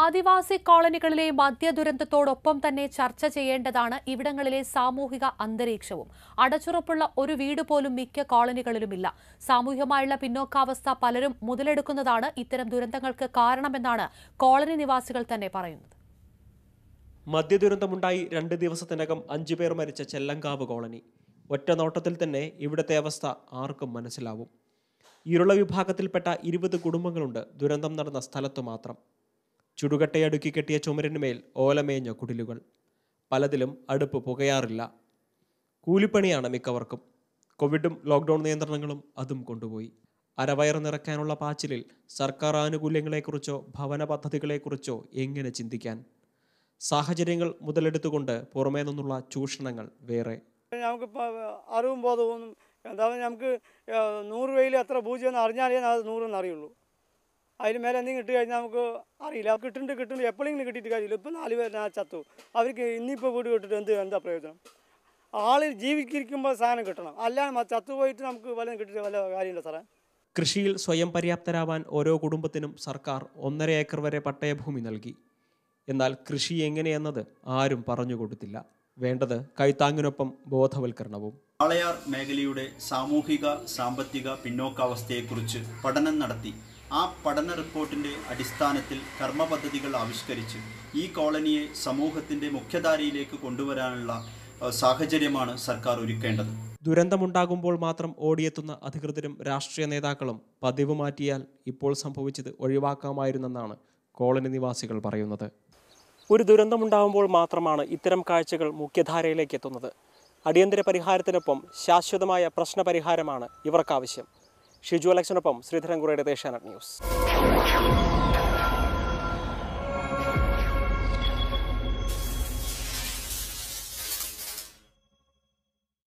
ആദിവാസി കോളനികളിലെ ദുരന്തത്തോടൊപ്പം തന്നെ ചർച്ച ചെയ്യേണ്ടതാണ് ഇവിടങ്ങളിലെ സാമൂഹിക അന്തരീക്ഷവും അടച്ചുറപ്പുള്ള ഒരു വീട് പോലും മിക്ക കോളനികളിലുമില്ല സാമൂഹികമായുള്ള പിന്നോക്കാവസ്ഥ പലരും മുതലെടുക്കുന്നതാണ് ഇത്തരം ദുരന്തങ്ങൾക്ക് കാരണമെന്നാണ് കോളനി നിവാസികൾ തന്നെ പറയുന്നത് ദുരന്തമുണ്ടായി രണ്ട് ദിവസത്തിനകം അഞ്ചുപേർ മരിച്ച ചെല്ലങ്കാവ് കോളനി ഒറ്റ നോട്ടത്തിൽ തന്നെ ഇവിടുത്തെ അവസ്ഥ ആർക്കും മനസ്സിലാവും ഇരുള വിഭാഗത്തിൽപ്പെട്ട ഇരുപത് കുടുംബങ്ങളുണ്ട് ദുരന്തം നടന്ന സ്ഥലത്തു മാത്രം ചുടുകട്ടയടുക്കി കെട്ടിയ ചുമരിനുമേൽ ഓലമേഞ്ഞ കുടിലുകൾ പലതിലും അടുപ്പ് പുകയാറില്ല കൂലിപ്പണിയാണ് മിക്കവർക്കും കോവിഡും ലോക്ക്ഡൗൺ നിയന്ത്രണങ്ങളും അതും കൊണ്ടുപോയി അരവയർ നിറയ്ക്കാനുള്ള പാച്ചിലിൽ സർക്കാർ ആനുകൂല്യങ്ങളെക്കുറിച്ചോ ഭവന പദ്ധതികളെക്കുറിച്ചോ എങ്ങനെ ചിന്തിക്കാൻ സാഹചര്യങ്ങൾ മുതലെടുത്തുകൊണ്ട് പുറമേ നിന്നുള്ള ചൂഷണങ്ങൾ വേറെ നമുക്കിപ്പോൾ അറിവും ബോധവും എന്താ നമുക്ക് നൂറ് രൂപയിൽ എത്ര പൂജ്യം എന്ന് അറിഞ്ഞാലേ അത് നൂറെന്ന് അറിയുള്ളൂ അതിന് മേലെ എന്തെങ്കിലും ഇട്ട് കഴിഞ്ഞാൽ നമുക്ക് അറിയില്ല കിട്ടുന്നുണ്ട് കിട്ടുന്നു എപ്പോഴെങ്കിലും കിട്ടിയിട്ട് കാര്യമില്ല ഇപ്പോൾ നാല് പേര് ചത്തു അവർക്ക് ഇന്നിപ്പോൾ വീട് കിട്ടിയിട്ട് എന്ത് എന്താ പ്രയോജനം ആളിൽ ജീവിച്ചിരിക്കുമ്പോൾ സാധനം കിട്ടണം അല്ലാതെ ചത്തുപോയിട്ട് നമുക്ക് വല്ല കിട്ടിയിട്ട് വല്ല കാര്യമില്ല സാറേ കൃഷിയിൽ സ്വയം പര്യാപ്തരാവാൻ ഓരോ കുടുംബത്തിനും സർക്കാർ ഒന്നര ഏക്കർ വരെ പട്ടയഭൂമി നൽകി എന്നാൽ കൃഷി എങ്ങനെയെന്നത് ആരും പറഞ്ഞു കൊടുത്തില്ല വേണ്ടത് കൈത്താങ്ങിനൊപ്പം ബോധവൽക്കരണവും വാളയാർ മേഖലയുടെ സാമൂഹിക സാമ്പത്തിക പിന്നോക്കാവസ്ഥയെക്കുറിച്ച് പഠനം നടത്തി ആ പഠന റിപ്പോർട്ടിൻ്റെ അടിസ്ഥാനത്തിൽ കർമ്മപദ്ധതികൾ ആവിഷ്കരിച്ച് ഈ കോളനിയെ സമൂഹത്തിൻ്റെ മുഖ്യധാരയിലേക്ക് കൊണ്ടുവരാനുള്ള സാഹചര്യമാണ് സർക്കാർ ഒരുക്കേണ്ടത് ദുരന്തമുണ്ടാകുമ്പോൾ മാത്രം ഓടിയെത്തുന്ന അധികൃതരും രാഷ്ട്രീയ നേതാക്കളും പതിവ് മാറ്റിയാൽ ഇപ്പോൾ സംഭവിച്ചത് ഒഴിവാക്കാമായിരുന്നെന്നാണ് കോളനി നിവാസികൾ പറയുന്നത് ഒരു ദുരന്തമുണ്ടാകുമ്പോൾ മാത്രമാണ് ഇത്തരം കാഴ്ചകൾ മുഖ്യധാരയിലേക്ക് എത്തുന്നത് അടിയന്തര പരിഹാരത്തിനൊപ്പം ശാശ്വതമായ പ്രശ്നപരിഹാരമാണ് ഇവർക്കാവശ്യം ഷിജു അലക്സിനൊപ്പം ശ്രീധരൻകുറയുടെ ദേശാനറ്റ് ന്യൂസ്